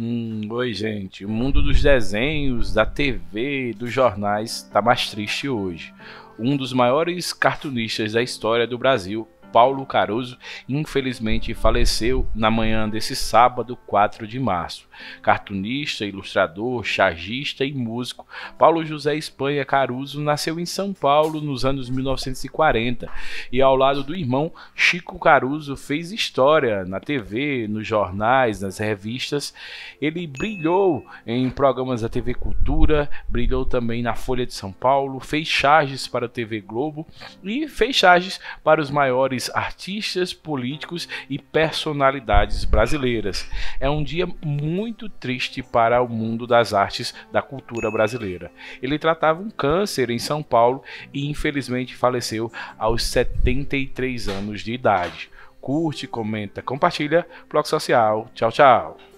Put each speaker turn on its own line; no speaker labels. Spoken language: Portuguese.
Hum, oi, gente. O mundo dos desenhos, da TV dos jornais está mais triste hoje. Um dos maiores cartunistas da história do Brasil Paulo Caruso, infelizmente faleceu na manhã desse sábado, 4 de março. Cartunista, ilustrador, chagista e músico, Paulo José Espanha Caruso nasceu em São Paulo nos anos 1940 e, ao lado do irmão Chico Caruso, fez história na TV, nos jornais, nas revistas. Ele brilhou em programas da TV Cultura, brilhou também na Folha de São Paulo, fez charges para a TV Globo e fez charges para os maiores artistas, políticos e personalidades brasileiras. É um dia muito triste para o mundo das artes da cultura brasileira. Ele tratava um câncer em São Paulo e infelizmente faleceu aos 73 anos de idade. Curte, comenta, compartilha. bloco Social. Tchau, tchau.